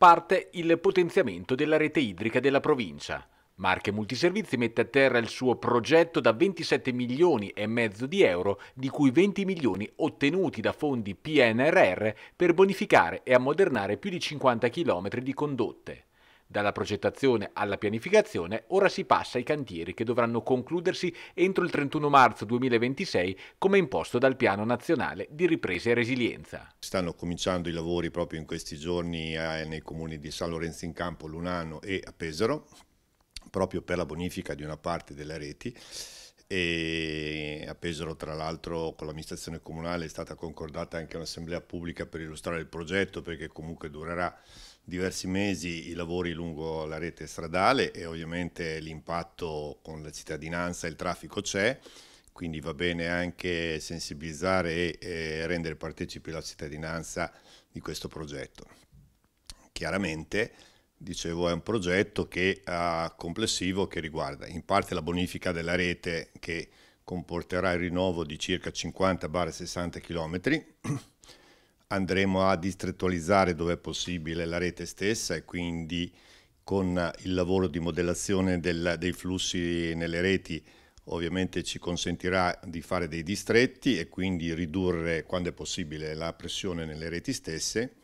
parte il potenziamento della rete idrica della provincia. Marche Multiservizi mette a terra il suo progetto da 27 milioni e mezzo di euro, di cui 20 milioni ottenuti da fondi PNRR per bonificare e ammodernare più di 50 chilometri di condotte. Dalla progettazione alla pianificazione ora si passa ai cantieri che dovranno concludersi entro il 31 marzo 2026 come imposto dal Piano Nazionale di Ripresa e Resilienza. Stanno cominciando i lavori proprio in questi giorni eh, nei comuni di San Lorenzo in Campo, Lunano e a Pesaro, proprio per la bonifica di una parte delle reti e a Pesaro tra l'altro con l'amministrazione comunale è stata concordata anche un'assemblea pubblica per illustrare il progetto perché comunque durerà diversi mesi i lavori lungo la rete stradale e ovviamente l'impatto con la cittadinanza e il traffico c'è, quindi va bene anche sensibilizzare e rendere partecipi la cittadinanza di questo progetto. Chiaramente dicevo, è un progetto che ha ah, complessivo che riguarda in parte la bonifica della rete che comporterà il rinnovo di circa 50-60 km. Andremo a distrettualizzare dove è possibile la rete stessa e quindi con il lavoro di modellazione del, dei flussi nelle reti ovviamente ci consentirà di fare dei distretti e quindi ridurre quando è possibile la pressione nelle reti stesse.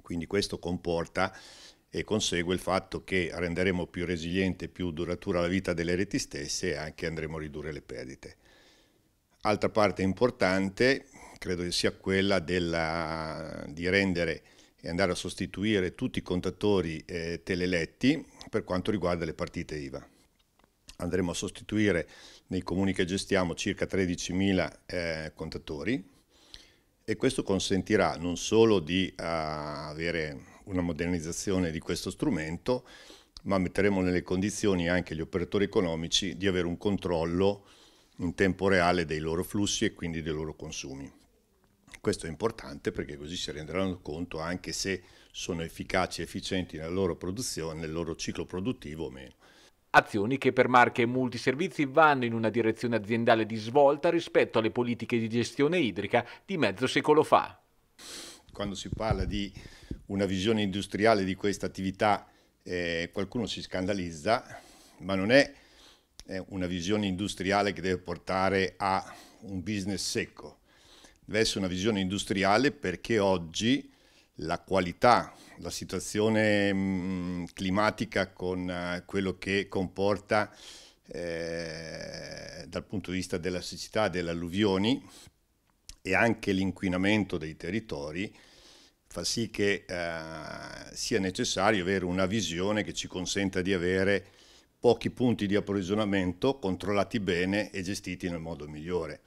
Quindi questo comporta e consegue il fatto che renderemo più resiliente e più duratura la vita delle reti stesse e anche andremo a ridurre le perdite. Altra parte importante credo sia quella della, di rendere e andare a sostituire tutti i contatori eh, teleletti per quanto riguarda le partite IVA. Andremo a sostituire nei comuni che gestiamo circa 13.000 eh, contatori e questo consentirà non solo di eh, avere una modernizzazione di questo strumento, ma metteremo nelle condizioni anche gli operatori economici di avere un controllo in tempo reale dei loro flussi e quindi dei loro consumi. Questo è importante perché così si renderanno conto anche se sono efficaci e efficienti nella loro produzione, nel loro ciclo produttivo o meno. Azioni che per marche e multiservizi vanno in una direzione aziendale di svolta rispetto alle politiche di gestione idrica di mezzo secolo fa quando si parla di una visione industriale di questa attività eh, qualcuno si scandalizza, ma non è eh, una visione industriale che deve portare a un business secco, deve essere una visione industriale perché oggi la qualità, la situazione mh, mm, climatica con uh, quello che comporta eh, dal punto di vista della siccità, delle alluvioni, e anche l'inquinamento dei territori fa sì che eh, sia necessario avere una visione che ci consenta di avere pochi punti di approvvigionamento controllati bene e gestiti nel modo migliore.